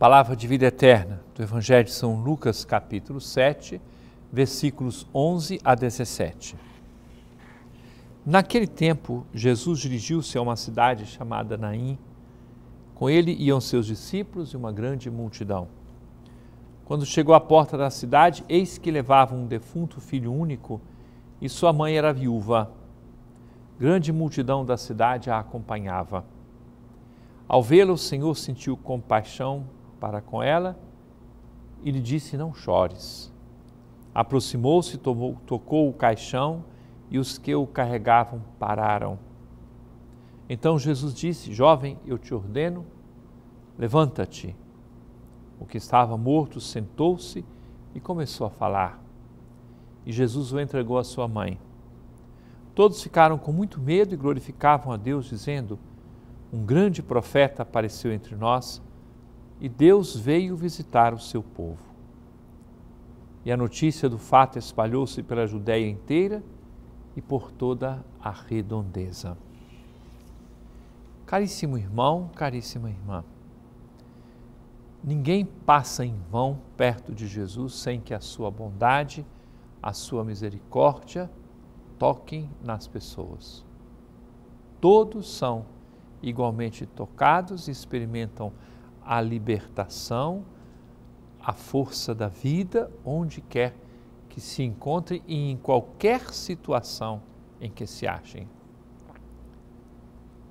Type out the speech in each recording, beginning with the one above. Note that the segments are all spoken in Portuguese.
Palavra de vida eterna do Evangelho de São Lucas, capítulo 7, versículos 11 a 17. Naquele tempo, Jesus dirigiu-se a uma cidade chamada Naim. Com ele iam seus discípulos e uma grande multidão. Quando chegou à porta da cidade, eis que levava um defunto filho único e sua mãe era viúva. Grande multidão da cidade a acompanhava. Ao vê-lo, o Senhor sentiu compaixão para com ela e lhe disse: Não chores. Aproximou-se, tocou o caixão e os que o carregavam pararam. Então Jesus disse: Jovem, eu te ordeno, levanta-te. O que estava morto sentou-se e começou a falar. E Jesus o entregou à sua mãe. Todos ficaram com muito medo e glorificavam a Deus, dizendo: Um grande profeta apareceu entre nós e Deus veio visitar o seu povo. E a notícia do fato espalhou-se pela Judéia inteira e por toda a redondeza. Caríssimo irmão, caríssima irmã, ninguém passa em vão perto de Jesus sem que a sua bondade, a sua misericórdia toquem nas pessoas. Todos são igualmente tocados e experimentam a libertação, a força da vida, onde quer que se encontre e em qualquer situação em que se achem.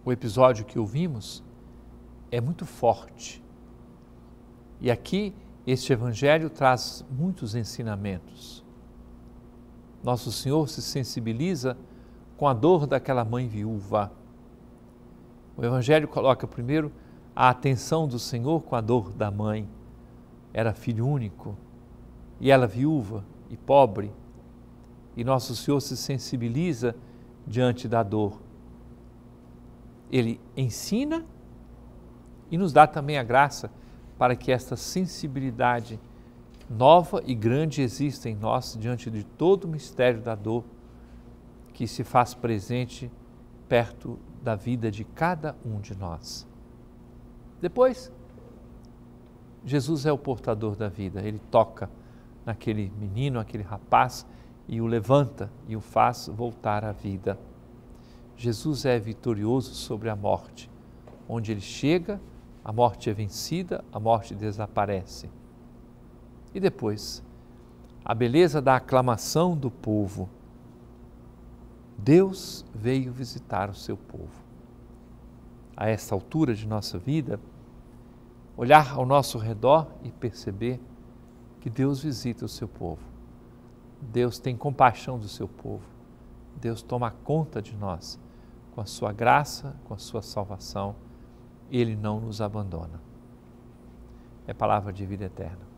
O episódio que ouvimos é muito forte. E aqui este evangelho traz muitos ensinamentos. Nosso Senhor se sensibiliza com a dor daquela mãe viúva. O evangelho coloca primeiro a atenção do Senhor com a dor da mãe. Era filho único e ela viúva e pobre. E Nosso Senhor se sensibiliza diante da dor. Ele ensina e nos dá também a graça para que esta sensibilidade nova e grande exista em nós diante de todo o mistério da dor que se faz presente perto da vida de cada um de nós. Depois, Jesus é o portador da vida, ele toca naquele menino, aquele rapaz e o levanta e o faz voltar à vida. Jesus é vitorioso sobre a morte. Onde ele chega, a morte é vencida, a morte desaparece. E depois, a beleza da aclamação do povo. Deus veio visitar o seu povo a essa altura de nossa vida, olhar ao nosso redor e perceber que Deus visita o seu povo. Deus tem compaixão do seu povo. Deus toma conta de nós. Com a sua graça, com a sua salvação, Ele não nos abandona. É palavra de vida eterna.